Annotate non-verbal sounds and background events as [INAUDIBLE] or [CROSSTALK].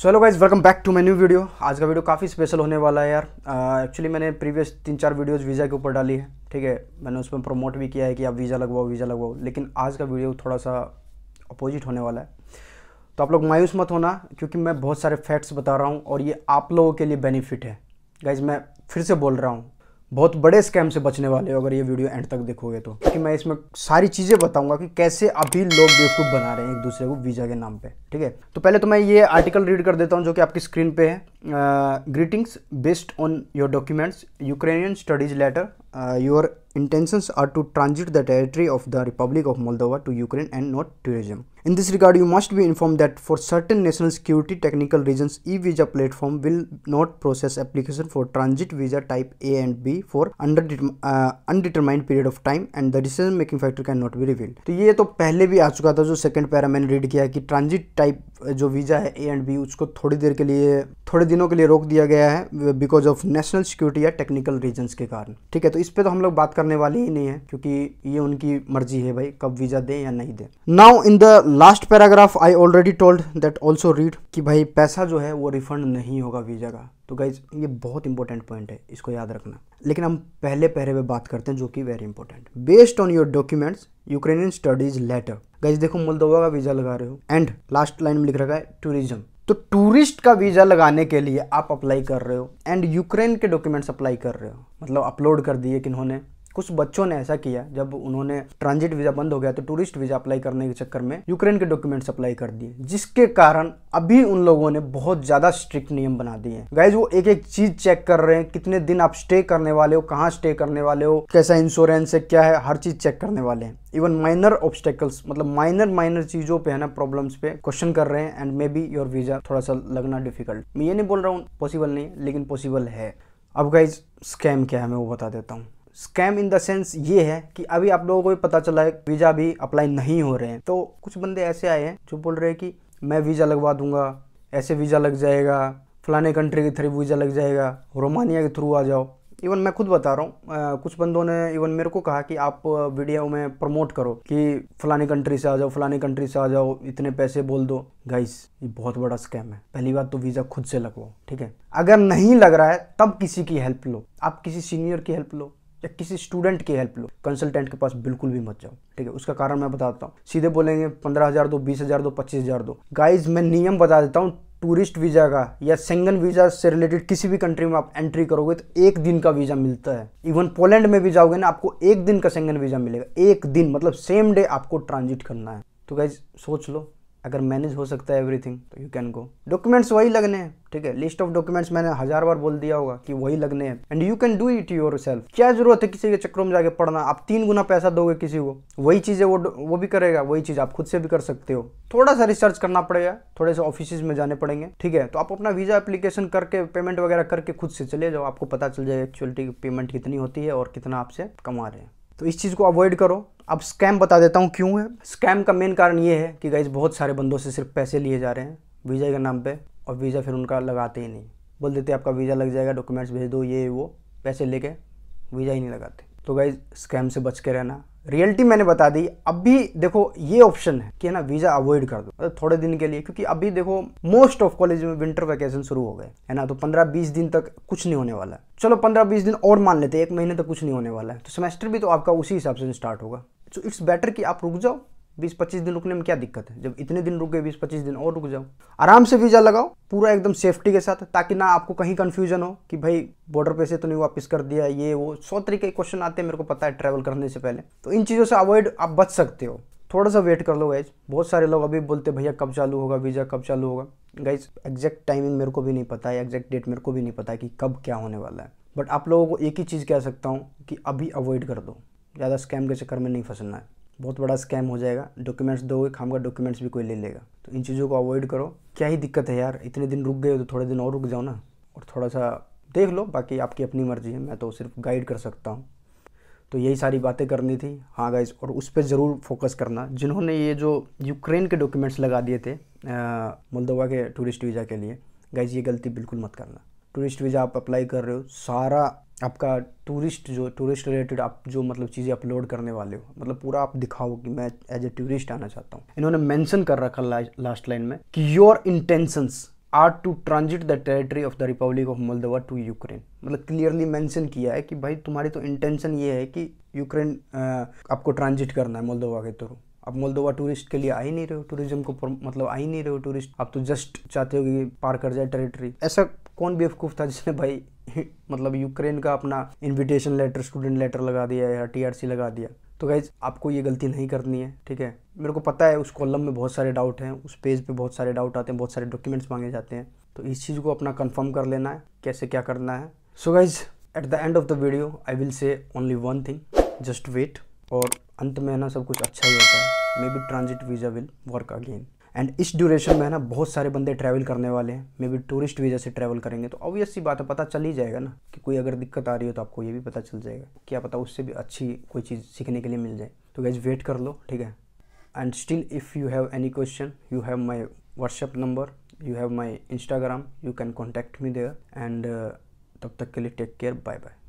so hello guys welcome back to my new video आज का video काफ़ी special होने वाला है यार एक्चुअली uh, मैंने प्रीवियस तीन चार वीडियोस वीज़ा के ऊपर डाली है ठीक है मैंने उसमें प्रमोट भी किया है कि आप वीज़ा लगवाओ वीज़ा लगवाओ लेकिन आज का वीडियो थोड़ा सा अपोजिट होने वाला है तो आप लोग मायूस मत होना क्योंकि मैं बहुत सारे फैक्ट्स बता रहा हूँ और ये आप लोगों के लिए बेनिफिट है गाइज मैं फिर से बोल रहा हूँ बहुत बड़े स्कैम से बचने वाले हो अगर ये वीडियो एंड तक देखोगे तो कि मैं इसमें सारी चीज़ें बताऊंगा कि कैसे अभी लोग बेवकूफ़ बना रहे हैं एक दूसरे को वीज़ा के नाम पे ठीक है तो पहले तो मैं ये आर्टिकल रीड कर देता हूँ जो कि आपकी स्क्रीन पे है uh, greetings based on your documents ukrainian studies letter uh, your intentions are to transit the territory of the republic of moldova to ukraine and not tourism in this regard you must be informed that for certain national security technical reasons e-visa platform will not process application for transit visa type a and b for under uh, undetermined period of time and the decision making factor cannot be revealed to ye to pehle bhi aa chuka tha jo second para maine read kiya ki transit type jo visa hai a and b usko thodi der ke liye thodi दिनों के लिए रोक दिया गया है because of national security या technical reason के कारण ठीक है तो इस पर तो हम लोग बात करने वाले ही नहीं है क्योंकि ये उनकी मर्जी है भाई कब वीज़ा दें या नहीं दें now in the last paragraph I already told that also read कि भाई पैसा जो है वो रिफंड नहीं होगा वीज़ा का तो गाइज ये बहुत इंपॉर्टेंट पॉइंट है इसको याद रखना लेकिन हम पहले पहरे पे बात करते हैं जो कि very important based on your documents Ukrainian studies letter guys देखो मोलदोवा का वीज़ा लगा रहे हो एंड लास्ट लाइन में लिख रखा है टूरिज्म तो टूरिस्ट का वीज़ा लगाने के लिए आप अप्लाई कर रहे हो एंड यूक्रेन के डॉक्यूमेंट्स अप्लाई कर रहे हो मतलब अपलोड कर दिए किन्होंने कुछ बच्चों ने ऐसा किया जब उन्होंने ट्रांजिट वीज़ा बंद हो गया तो टूरिस्ट वीज़ा अप्लाई करने के चक्कर में यूक्रेन के डॉक्यूमेंट्स अप्लाई कर दिए जिसके कारण अभी उन लोगों ने बहुत ज़्यादा स्ट्रिक्ट नियम बना दिए गाइज वो एक एक चीज़ चेक कर रहे हैं कितने दिन आप स्टे करने वाले हो कहाँ स्टे करने वाले हो कैसा इंश्योरेंस है क्या है हर चीज़ चेक करने वाले हैं इवन माइनर ऑब्स्टेकल्स मतलब माइनर माइनर चीज़ों पे है ना प्रॉब्लम्स पे क्वेश्चन कर रहे हैं and maybe your visa थोड़ा सा लगना डिफिकल्ट मैं ये नहीं बोल रहा हूँ पॉसिबल नहीं लेकिन पॉसिबल है अब गाइज स्कैम क्या है मैं वो बता देता हूँ स्कैम इन द सेंस ये है कि अभी आप लोगों को भी पता चला है वीज़ा भी अप्लाई नहीं हो रहे हैं तो कुछ बंदे ऐसे आए हैं जो बोल रहे हैं कि मैं वीज़ा लगवा दूंगा ऐसे वीज़ा लग जाएगा फलाने कंट्री के थ्रू वीज़ा लग जाएगा रोमानिया के थ्रू आ जाओ इवन मैं खुद बता रहा हूँ कुछ बंदों ने इवन मेरे को कहा कि आप वीडियो में प्रमोट करो कि फलानी कंट्री से आ जाओ फलानी कंट्री से आ जाओ इतने पैसे बोल दो गाइस ये बहुत बड़ा स्कैम है पहली बात तो वीज़ा खुद से लगवाओ ठीक है अगर नहीं लग रहा है तब किसी की हेल्प लो आप किसी सीनियर की हेल्प लो या किसी स्टूडेंट की हेल्प लो कंसल्टेंट के पास बिल्कुल भी मत जाओ ठीक है उसका कारण मैं बताता हूँ सीधे बोलेंगे पंद्रह हज़ार दो बीस हज़ार दो पच्चीस हज़ार दो गाइज मैं नियम बता देता हूँ टूरिस्ट वीज़ा का या सेंगन वीज़ा से रिलेटेड किसी भी कंट्री में आप एंट्री करोगे तो एक दिन का वीज़ा मिलता है इवन पोलैंड में भी जाओगे ना आपको एक दिन का सेंगन वीज़ा मिलेगा एक दिन मतलब सेम डे आपको ट्रांजिट करना है तो गाइज सोच लो अगर मैनेज हो सकता है एवरीथिंग तो यू कैन गो डॉक्यूमेंट्स वही लगने हैं ठीक है लिस्ट ऑफ डॉक्यूमेंट्स मैंने हजार बार बोल दिया होगा कि वही लगने हैं and you can do it yourself क्या जरूरत है किसी के चक्रो में जाके पढ़ना आप तीन गुना पैसा दोगे किसी को वही चीज़ें वो वो भी करेगा वही चीज़ आप खुद से भी कर सकते हो थोड़ा सा रिसर्च करना पड़ेगा थोड़े से ऑफिस में जाने पड़ेंगे ठीक है तो आप अपना वीज़ा एप्लीकेशन करके पेमेंट वगैरह करके खुद से चले जाओ आपको पता चल जाएगा एक्चुअलिटी पेमेंट कितनी होती है और कितना आपसे कमा रहे हैं तो इस चीज़ को अवॉइड करो अब स्कैम बता देता हूँ क्यों है स्कैम का मेन कारण ये है कि गाइज बहुत सारे बंदों से सिर्फ पैसे लिए जा रहे हैं वीज़ा के नाम पे और वीज़ा फिर उनका लगाते ही नहीं बोल देते आपका वीज़ा लग जाएगा डॉक्यूमेंट्स भेज दो ये वो पैसे लेके वीज़ा ही नहीं लगाते तो गाइज स्कैम से बच के रहना रियलिटी मैंने बता दी अभी देखो ये ऑप्शन है कि ना वीज़ा अवॉइड कर दो मतलब थोड़े दिन के लिए क्योंकि अभी देखो मोस्ट ऑफ कॉलेज में विंटर वैकेशन शुरू हो गए है ना तो पंद्रह बीस दिन तक कुछ नहीं होने वाला है चलो पंद्रह बीस दिन और मान लेते हैं एक महीने तक कुछ नहीं होने वाला है तो सेमेस्टर भी तो आपका उसी हिसाब से स्टार्ट होगा सो इट्स बेटर कि आप रुक जाओ बीस पच्चीस दिन रुकने में क्या दिक्कत है जब इतने दिन रुक गए बीस पच्चीस दिन और रुक जाओ आराम से वीज़ा लगाओ पूरा एकदम सेफ्टी के साथ ताकि ना आपको कहीं कन्फ्यूजन हो कि भाई बॉर्डर पे से तो नहीं वापस कर दिया ये वो सौ तरीके के क्वेश्चन आते हैं मेरे को पता है ट्रैवल करने से पहले तो इन चीज़ों से अवॉइड आप बच सकते हो थोड़ा सा वेट कर लो गाइज बहुत सारे लोग अभी बोलते भैया कब चालू होगा वीज़ा कब चालू होगा गाइज एग्जैक्ट टाइमिंग मेरे को भी नहीं पता है एग्जैक्ट डेट मेरे को भी नहीं पता है कि कब क्या होने वाला है बट आप लोगों को एक ही चीज़ कह सकता हूँ कि अभी अवॉइड कर दो ज़्यादा स्कैम के चक्कर में नहीं फंसना है बहुत बड़ा स्कैम हो जाएगा डॉक्यूमेंट्स दोगे खाम का डॉक्यूमेंट्स भी कोई ले लेगा तो इन चीज़ों को अवॉइड करो क्या ही दिक्कत है यार इतने दिन रुक गए तो थोड़े दिन और रुक जाओ ना और थोड़ा सा देख लो बाकी आपकी अपनी मर्ज़ी है मैं तो सिर्फ गाइड कर सकता हूँ तो यही सारी बातें करनी थी हाँ गाइज और उस पर ज़रूर फोकस करना जिन्होंने ये जो यूक्रेन के डॉक्यूमेंट्स लगा दिए थे मोलदोवा के टूरिस्ट वीज़ा के लिए गाइज ये गलती बिल्कुल मत करना टूरिस्ट वीज़ा आप अप्लाई कर रहे हो सारा आपका टूरिस्ट जो टूरिस्ट रिलेटेड आप जो मतलब चीज़ें अपलोड करने वाले हो मतलब पूरा आप दिखाओ कि मैं एज ए टूरिस्ट आना चाहता हूँ इन्होंने मेंशन कर रखा ला, लास्ट लाइन में कि your intentions are to transit the territory of the Republic of Moldova to Ukraine मतलब क्लियरली मेंशन किया है कि भाई तुम्हारी तो इंटेंशन ये है कि यूक्रेन आपको ट्रांजिट करना है मोल्दोवा के थ्रू आप मोलदोवा टूरिस्ट के लिए आ ही नहीं रहे हो टूरिज्म को मतलब आ ही नहीं रहे हो टूरिस्ट आप तो जस्ट चाहते हो कि पार कर जाए टेरिटरी ऐसा कौन बेवकूफ़ था जिसने भाई [LAUGHS] मतलब यूक्रेन का अपना इनविटेशन लेटर स्टूडेंट लेटर लगा दिया या टीआरसी लगा दिया तो गाइज आपको ये गलती नहीं करनी है ठीक है मेरे को पता है उस कॉलम में बहुत सारे डाउट हैं उस पेज पे बहुत सारे डाउट आते हैं बहुत सारे डॉक्यूमेंट्स मांगे जाते हैं तो इस चीज़ को अपना कंफर्म कर लेना है कैसे क्या करना है so guys at the end of the video I will say only one thing just wait और अंत में ना सब कुछ अच्छा ही होता है maybe transit visa will work again and इस ड्यूरेशन में है ना बहुत सारे बंदे ट्रैवल करने वाले हैं मे बी टूरिस्ट वीज़ा से ट्रैवल करेंगे तो ऑब्वियस सी बात है पता चल ही जाएगा ना कि कोई अगर दिक्कत आ रही हो तो आपको ये भी पता चल जाएगा क्या पता उससे भी अच्छी कोई चीज़ सीखने के लिए मिल जाए तो गैज वेट कर लो ठीक है and still if you have any question you have my WhatsApp number you have my Instagram you can contact me there and तब तक के लिए टेक केयर बाय बाय